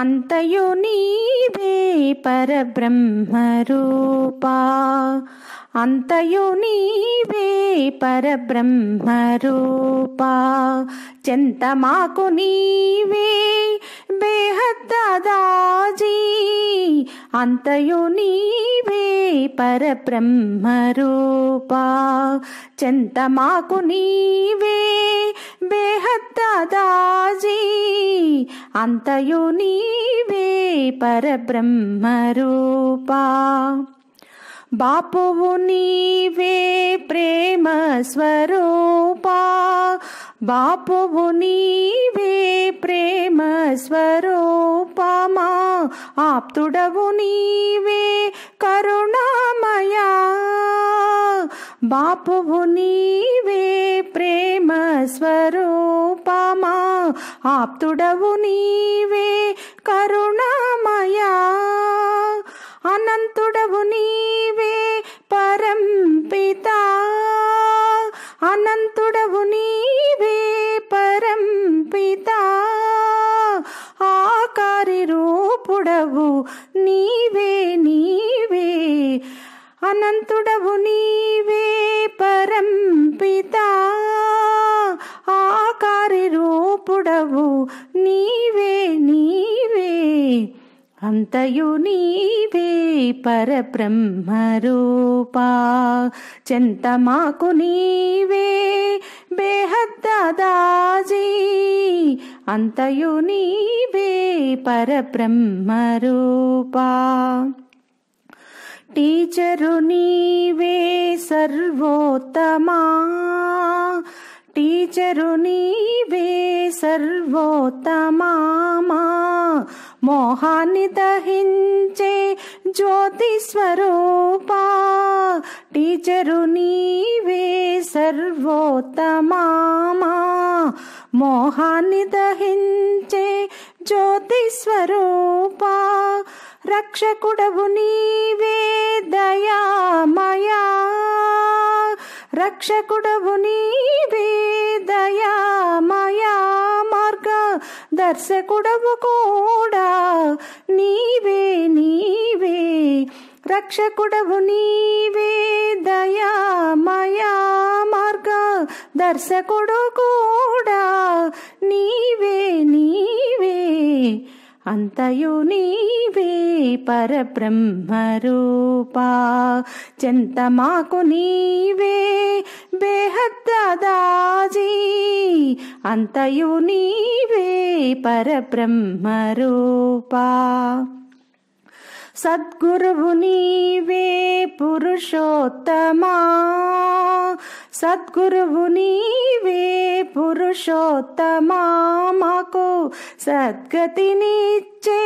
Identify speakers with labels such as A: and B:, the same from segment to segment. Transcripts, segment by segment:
A: అంతయు నీవే పరబ్రహ్మరూపా అంతయు నీవే పరబ్రహ్మరూపా చింతమాకు నీవే బేహద్ దాదాజీ నీవే పరబ్రహ్మ రూపా చెంత మాకు నీవే బేహద్ అంతయో నీవే పరబ్రహ్మ రూపా బాపువు నీవే ప్రేమ స్వరూపా బాపువు నీ పరమస్వరూపమా ఆప్తుడవు నీవే కరుణామయా బాపువు నీవే ప్రేమ స్వరూపమా ఆప్తుడవు నీవే కరుణామయా అనంతుడవు నీ వారి రూపుడవు నీవే నీవే అనంతుడవు నీవే పరంపిత ఆకారి రూపుడవు నీవే నీవే అంతయు నీవే రూపా చెంత మాకు నీవే బేహద్ దాదాజీ అంతయు నీవే పరబ్రహ్మ రూపా టీచరు నీవే సర్వోత్తమా టీచరు నీవే సర్వోత్తమా మోహాన్ని దహించే జ్యోతి స్వరూపా టీచరు నీవే సర్వోత్తమా మోహాన్ని దహించే జ్యోతి స్వరూప రక్షకుడవు నీవే దయామయా రక్షకుడవు నీవే దయామయా మార్గ దర్శకుడవు కూడా నీవే నీవే రక్షకుడవు నీవే దయామయా దర్శకుడు కూడా నీవే నీవే అంతయు నీవే పరబ్రహ్మరూపా చెంత మాకు నీవే బేహద్దాజీ అంతయు నీవే పరబ్రహ్మరూపా సద్గురువు నీవే పురుషోత్తమా సద్గురువు నీవే పురుషోత్తమాకు మాకు సద్గతినిచ్చే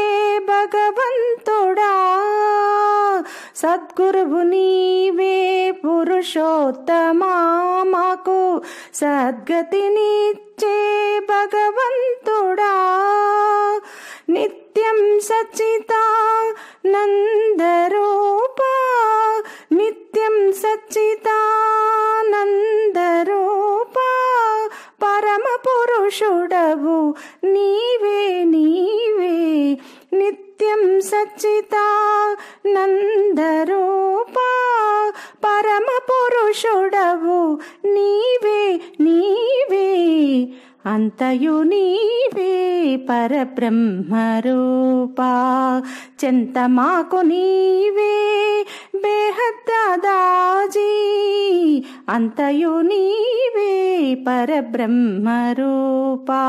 A: భగవంతుడా సద్గురువు నీవే పురుషోత్తమాకు మాకు సద్గతినిచ్చే భగవంతుడా నిత్యం సచిత నందరూపా నిత్యం సచిత పురుషుడవు నీవే నీవే నిత్యం సచ్చితా నందరూపా పరమ పురుషుడవు నీవే నీవే అంతయు నీవే చెంత మాకు నీవే బేహద్దాదాజీ అంతయు నీవే రూపా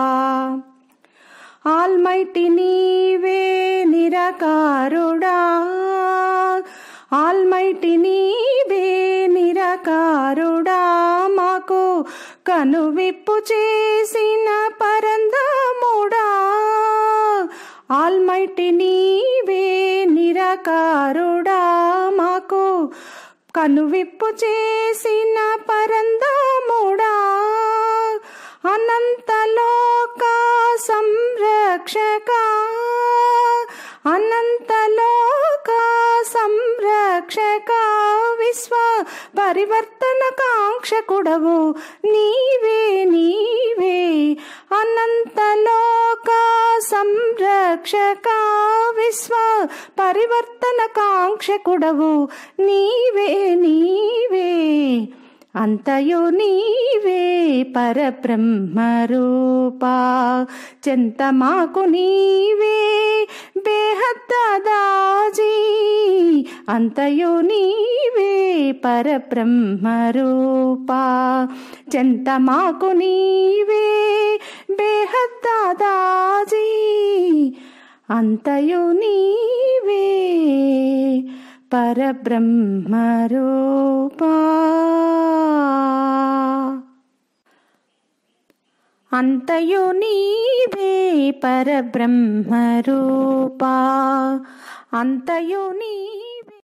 A: ఆల్మైటి నీవే నిరకారుడా ఆల్మైటి నీవే కను విప్పు చేసిన పరందముడా ఆల్మైటి నీవే నిరాకారుడా మాకు కనువిప్పు చేసిన పరందముడా అనంతలోక సంరక్షక అనంత పరివర్తన కాంక్ష కాంక్షకుడవు నీవే నీవే అనంతలోక సంరక్షక విశ్వ పరివర్తన కాంక్ష కాంక్షకుడవు నీవే నీవే అంతయో నీవే పరబ్రహ్మరూపా చెంత మాకు నీవే బేహద్దాదా అంతయో నీవే పరబ్రహ్మ చెంత మాకు నీవే బేహద్దాదాజీ అంతయో నీవే పరబ్రహ్మ పరబ్రహ్మరూపా అంతయో నీవే పరబ్రహ్మ పరబ్రహ్మరూపా అంతయో నీ